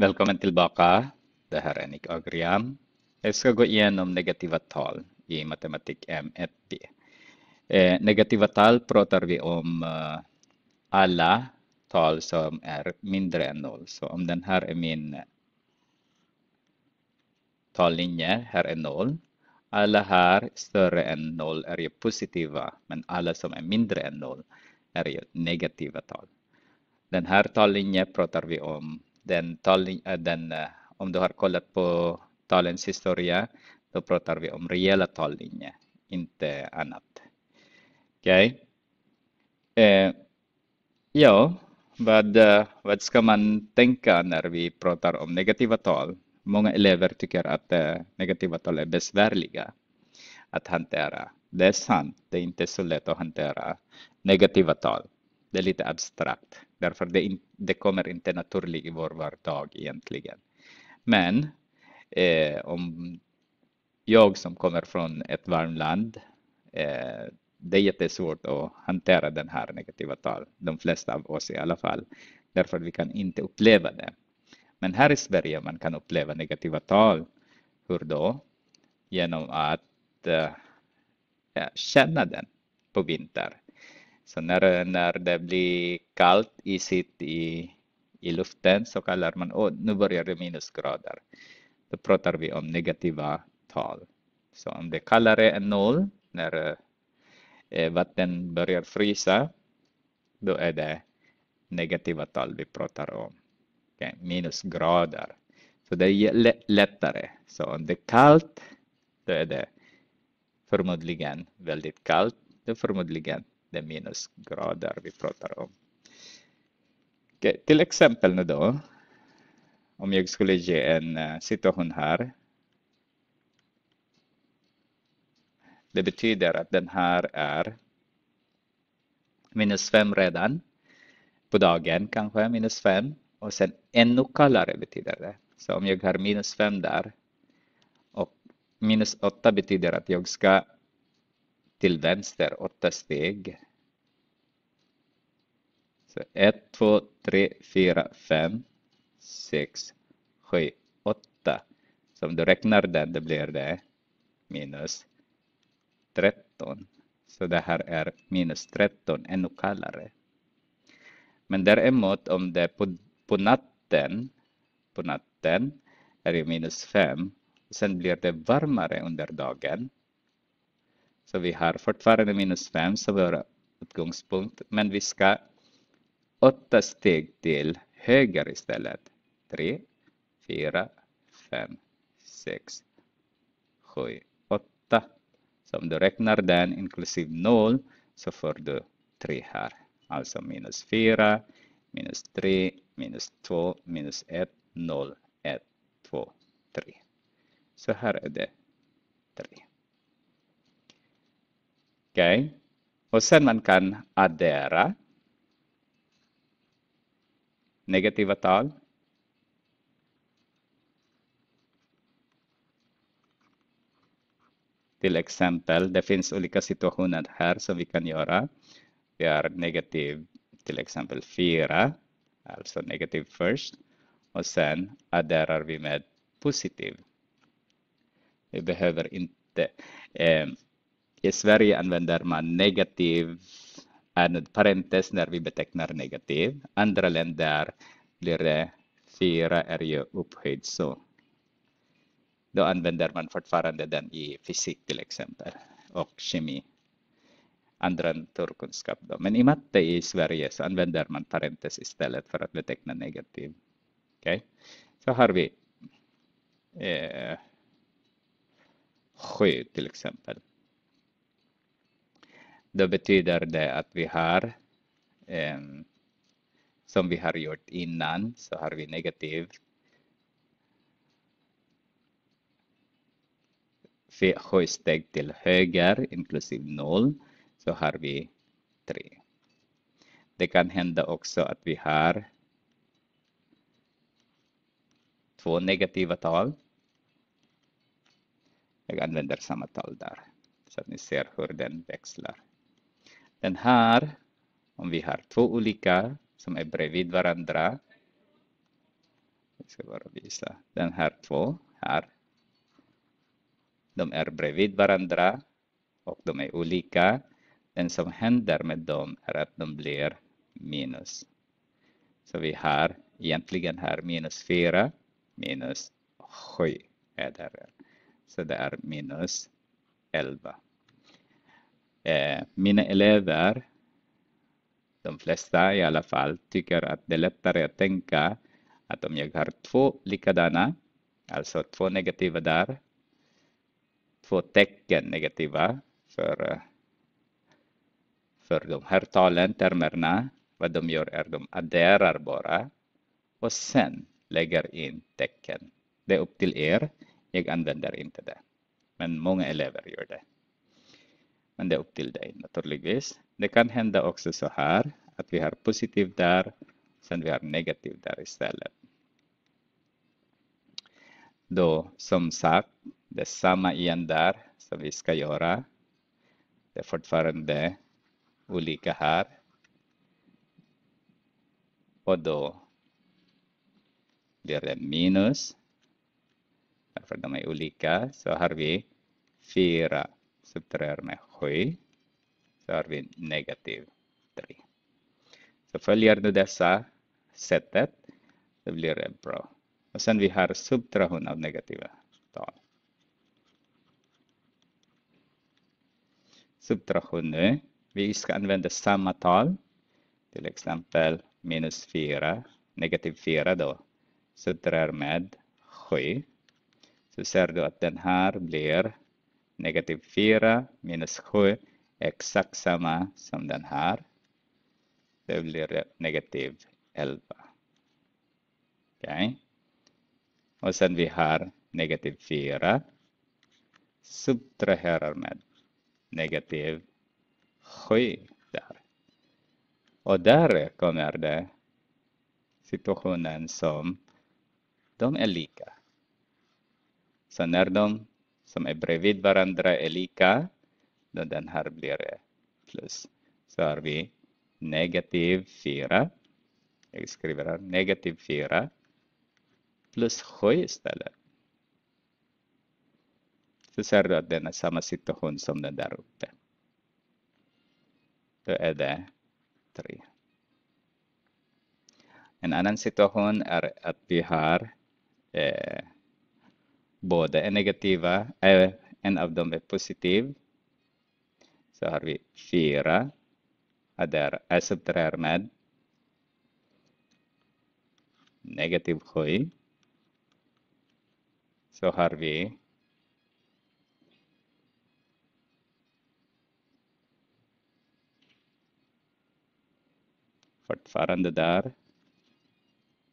Välkommen tillbaka. Det här är Nick Agrian Jag ska gå igenom negativa tal i matematik m 1 b Eh, negativa tal pratar vi om eh, alla tal som är mindre än noll. Så om den här är min tallinje, här är noll. Alla här större än noll är ju positiva, men alla som är mindre än noll är ju negativa tal. Den här tallinjen pratar vi om den, tal, eh, den, eh, om du har kollat på talens historia, då pratar vi om reella tallinjer, inte annat. Okej. Okay. Eh, ja, vad, eh, vad ska man tänka när vi pratar om negativa tal? Många elever tycker att negativa tal är besvärliga att hantera. Det är sant, det är inte så lätt att hantera negativa tal. Det är lite abstrakt därför det, in, det kommer inte naturligt i vår vardag egentligen. Men eh, om jag som kommer från ett varmt land, eh, det är jättesvårt att hantera den här negativa tal, de flesta av oss i alla fall, därför vi kan inte uppleva det. Men här i Sverige man kan uppleva negativa tal. Hur då? Genom att eh, känna den på vinter. Så när, när det blir kallt isigt i, i luften så kallar man, åh, oh, nu börjar det minusgrader. Då pratar vi om negativa tal. Så om det är kallare än noll, när eh, vatten börjar frysa, då är det negativa tal vi pratar om. Okay, minusgrader. Så det är lättare. Så om det är kallt, då är det förmodligen väldigt kallt. Då förmodligen det är minusgrader vi pratar om. Okay, till exempel nu då, om jag skulle ge en eh, situation här. Det betyder att den här är minus fem redan på dagen, kanske minus fem och sen ännu kallare betyder det. Så om jag har minus fem där och minus åtta betyder att jag ska till vänster åtta steg. Så 1, 2, 3, 4, 5, 6, 7, 8. Så om du räknar den, då blir det minus 13. Så det här är minus 13, ännu kallare. Men däremot om det är på, på natten, på natten är det minus 5. Sen blir det varmare under dagen. Så vi har fortfarande minus 5 som vår utgångspunkt, men vi ska åtta steg till höger istället. 3, 4, 5, 6, 7, 8. Så om du räknar den inklusive 0 så får du 3 här. Alltså minus 4, minus 3, minus 2, minus 1, 0, 1, 2, 3. Så här är det 3. Okej. Okay. Och sen man kan addera negativa tal. Till exempel, det finns olika situationer här som vi kan göra. Vi har negativ, till exempel 4, alltså negativ först. Och sen adderar vi med positiv. Vi behöver inte eh, i Sverige använder man negativ anod parentes när vi betecknar negativ. Andra länder blir det fyra är ju upphöjd så. Då använder man fortfarande den i fysik till exempel och kemi. Andra naturkunskap då. Men i matte i Sverige så använder man parentes istället för att beteckna negativ. Okej, okay? så har vi eh, sjö till exempel. Då betyder det att vi har, eh, som vi har gjort innan, så har vi negativ sju steg till höger inklusive 0 så har vi 3. Det kan hända också att vi har två negativa tal. Jag använder samma tal där så att ni ser hur den växlar. Den här, om vi har två olika som är bredvid varandra. Jag ska bara visa. Den här två, här. De är bredvid varandra och de är olika. Det som händer med dem är att de blir minus. Så vi har egentligen här minus 4, minus 7 är det. Så det är minus 11 eh, mina elever, de flesta i alla fall, tycker att det är lättare att tänka att om jag har två likadana, alltså två negativa där, två tecken negativa för, eh, för de här talen, termerna, vad de gör är de adderar bara och sen lägger in tecken. Det är upp till er. Jag använder inte det. Men många elever gör det men det är upp till dig naturligtvis. Det kan hända också så här att vi har positiv där, sen vi har negativ där istället. Då som sagt, det är samma igen där som vi ska göra. Det är fortfarande olika här. Och då blir det minus. Därför de är olika. Så har vi 4 subtraherar med 7 så har vi negativ 3. Så följer du dessa sättet så blir det bra. Och sen vi har subtraktion av negativa tal. Subtraktion nu. Vi ska använda samma tal. Till exempel minus 4, negativ 4 då. Subtrar med 7. Så ser du att den här blir negativ 4 minus 7 är exakt samma som den här. Det blir negativ 11. Okay. Och sen vi har negativ 4. Subtraherar med negativ 7 där. Och där kommer det situationen som de är lika. Så när de som är bredvid varandra är lika. Då den här blir plus. Så har vi negativ 4. Jag skriver här negativ 4 plus 7 istället. Så ser du att den är samma situation som den där uppe. Då är det 3. En annan situation är att vi har eh, både är negativa en eh, av dem är eh, positiv. Så har vi fyra. Och där är subtraherar med negativ 7. Så har vi fortfarande där.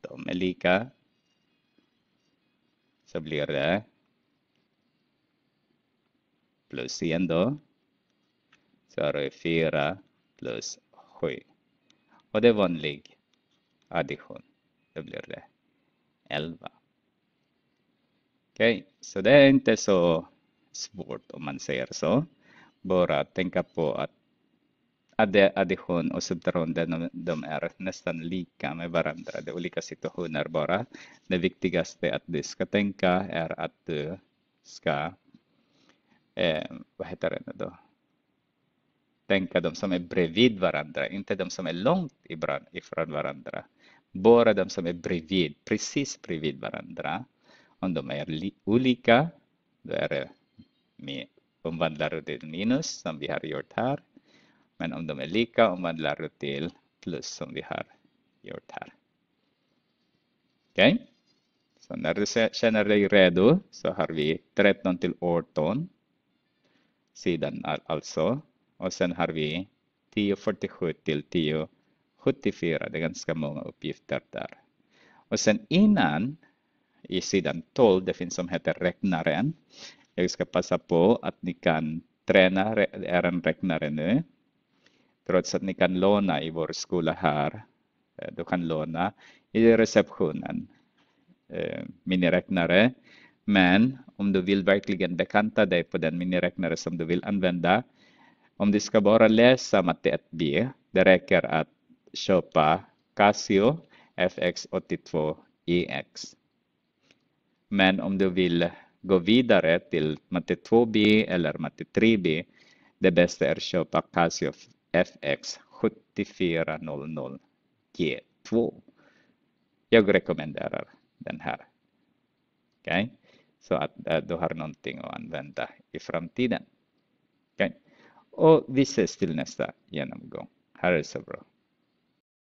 De är lika. Så blir det plus 1 då. Så är det 4 plus 7. Och det är vanlig addition. Då blir det 11. Okej, okay. så det är inte så svårt om man säger så. Bara tänka på att adde, addition och subtronde, de, är nästan lika med varandra. Det är olika situationer bara. Det viktigaste att du ska tänka är att du ska, eh, vad heter det nu då? Tänka de som är bredvid varandra, inte de som är långt ifrån varandra. Bara de som är bredvid, precis bredvid varandra. Om de är olika, då är det med, omvandlar du till minus som vi har gjort här men om de är lika omvandlar du till plus som vi har gjort här. Okej? Okay? Så när du känner dig redo så har vi 13 till 18 sidan alltså. Och sen har vi 1047 till 1074. Det är ganska många uppgifter där. Och sen innan i sidan 12, det finns som heter räknaren. Jag ska passa på att ni kan träna er räknare nu trots att ni kan låna i vår skola här. Eh, du kan låna i receptionen eh, miniräknare. Men om du vill verkligen bekanta dig på den miniräknare som du vill använda, om du ska bara läsa matte 1b, det räcker att köpa Casio FX82EX. Men om du vill gå vidare till matte 2b eller matte 3b, det bästa är att köpa Casio FX7400G2. Jag rekommenderar den här. Okay? Så att äh, du har någonting att använda i framtiden. Okay? Och vi ses till nästa genomgång. Här är så bra.